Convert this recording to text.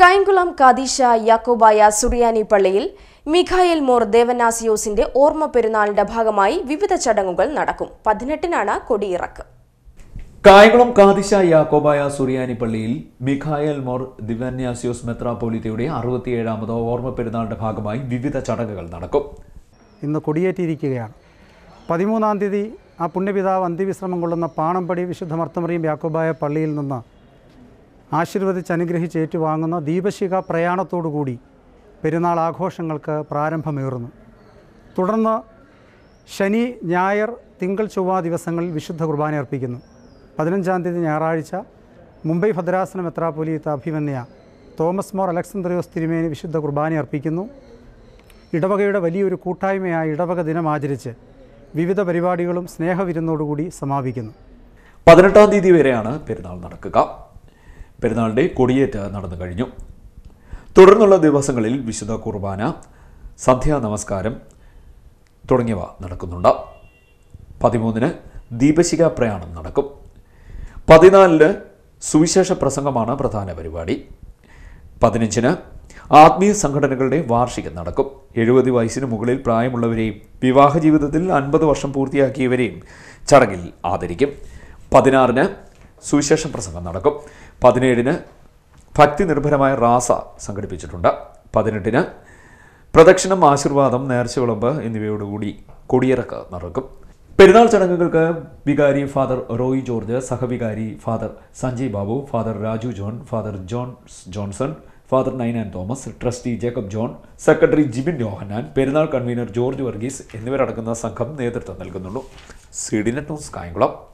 കൈൻകുളം കാദീശ യാക്കോബായ സുറിയാനി പള്ളിയിൽ മിഖായൽ മോർ ദേവനാസിയോസിന്റെ ഓർമ്മ പെരുന്നാളിന്റെ ഭാഗമായി വിവിധ ചടങ്ങുകൾ നടക്കും പതിനെട്ടിനാണ് കൊടിയിറക്ക് കായംകുളം കാദിശ യാക്കോബായ സുറിയാനി പള്ളിയിൽ മിഖായൽ മോർ ദിവന്യാസിയോസ് മെത്രാപോലിത്തയുടെ അറുപത്തിയേഴാമത് ഓർമ്മ പെരുന്നാളിന്റെ ഭാഗമായി വിവിധ ചടങ്ങുകൾ നടക്കും ഇന്ന് കൊടിയേറ്റിയിരിക്കുകയാണ് പതിമൂന്നാം തീയതി ആ പുണ്യപിതാവ് അന്ത്യവിശ്രമം കൊള്ളുന്ന പാണമ്പടി വിശുദ്ധ മർത്തമറിയും യാക്കോബായ പള്ളിയിൽ നിന്ന് ആശീർവദിച്ച് അനുഗ്രഹിച്ച് ഏറ്റുവാങ്ങുന്ന ദീപശിഖ പ്രയാണത്തോടുകൂടി പെരുന്നാൾ ആഘോഷങ്ങൾക്ക് പ്രാരംഭമേറുന്നു തുടർന്ന് ശനി ഞായർ തിങ്കൾ ചൊവ്വ ദിവസങ്ങളിൽ വിശുദ്ധ കുർബാന അർപ്പിക്കുന്നു പതിനഞ്ചാം തീയതി ഞായറാഴ്ച മുംബൈ ഭദ്രാസനം എത്രാപൊലീത്ത അഭിമന്യ തോമസ് മോർ അലക്സന്ദ്രിയോസ് തിരുമേനി വിശുദ്ധ കുർബാന അർപ്പിക്കുന്നു ഇടവകയുടെ വലിയൊരു കൂട്ടായ്മയായ ഇടവക ദിനം ആചരിച്ച് വിവിധ പരിപാടികളും സ്നേഹവിരുന്നോടുകൂടി സമാപിക്കുന്നു പതിനെട്ടാം തീയതി വരെയാണ് പെരുന്നാൾ നടക്കുക പെരുന്നാളിൻ്റെ കൊടിയേറ്റ് നടന്നു കഴിഞ്ഞു തുടർന്നുള്ള ദിവസങ്ങളിൽ വിശുദ്ധ കുർബാന സന്ധ്യാ നമസ്കാരം തുടങ്ങിയവ നടക്കുന്നുണ്ട് പതിമൂന്നിന് ദീപശിഖ പ്രയാണം നടക്കും പതിനാലിന് സുവിശേഷ പ്രസംഗമാണ് പ്രധാന പരിപാടി പതിനഞ്ചിന് ആത്മീയ സംഘടനകളുടെ വാർഷികം നടക്കും എഴുപത് വയസ്സിന് മുകളിൽ പ്രായമുള്ളവരെയും വിവാഹ ജീവിതത്തിൽ അൻപത് വർഷം പൂർത്തിയാക്കിയവരെയും ചടങ്ങിൽ ആദരിക്കും പതിനാറിന് സുവിശേഷ പ്രസംഗം നടക്കും പതിനേഴിന് ഭക്തി നിർഭരമായ റാസ സംഘടിപ്പിച്ചിട്ടുണ്ട് പതിനെട്ടിന് പ്രദക്ഷിണം ആശീർവാദം നേർച്ച വിളമ്പ് എന്നിവയോടുകൂടി കൊടിയിറക്ക് നടക്കും പെരുന്നാൾ ചടങ്ങുകൾക്ക് വികാരി ഫാദർ റോയ് ജോർജ് സഹവികാരി father Sanjay Babu father Raju John father Johns Johnson father and Thomas trustee Jacob John secretary Jibin Johannan പെരുന്നാൾ കൺവീനർ ജോർജ് വർഗീസ് എന്നിവരടങ്ങുന്ന സംഘം നേതൃത്വം നൽകുന്നുള്ളൂ സിഡിനെ ടോസ് കായംകുളം